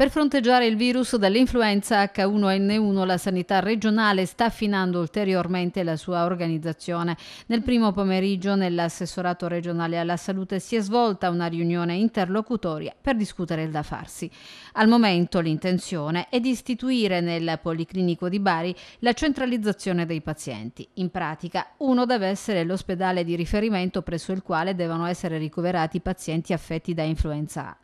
Per fronteggiare il virus dell'influenza H1N1 la sanità regionale sta affinando ulteriormente la sua organizzazione. Nel primo pomeriggio nell'assessorato regionale alla salute si è svolta una riunione interlocutoria per discutere il da farsi. Al momento l'intenzione è di istituire nel Policlinico di Bari la centralizzazione dei pazienti. In pratica uno deve essere l'ospedale di riferimento presso il quale devono essere ricoverati i pazienti affetti da influenza A.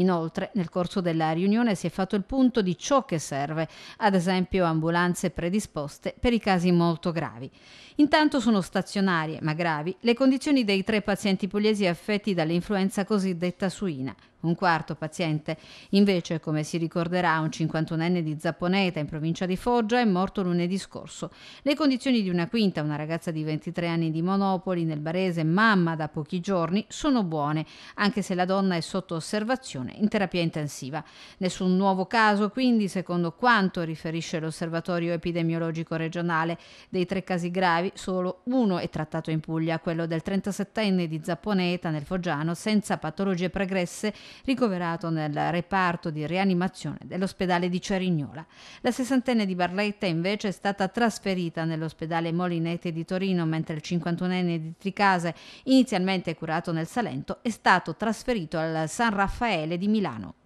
Inoltre, nel corso della riunione si è fatto il punto di ciò che serve, ad esempio ambulanze predisposte per i casi molto gravi. Intanto sono stazionarie, ma gravi, le condizioni dei tre pazienti pugliesi affetti dall'influenza cosiddetta suina. Un quarto paziente, invece, come si ricorderà, un 51enne di Zapponeta, in provincia di Foggia, è morto lunedì scorso. Le condizioni di una quinta, una ragazza di 23 anni di Monopoli, nel Barese, mamma da pochi giorni, sono buone, anche se la donna è sotto osservazione persone in terapia intensiva. Nessun nuovo caso, quindi, secondo quanto riferisce l'Osservatorio Epidemiologico Regionale, dei tre casi gravi solo uno è trattato in Puglia, quello del 37enne di Zapponeta nel Foggiano senza patologie pregresse, ricoverato nel reparto di rianimazione dell'ospedale di Cerignola. La sessantenne di Barletta invece è stata trasferita nell'ospedale Molinete di Torino, mentre il 51enne di Tricase, inizialmente curato nel Salento, è stato trasferito al San Raffaele di Milano.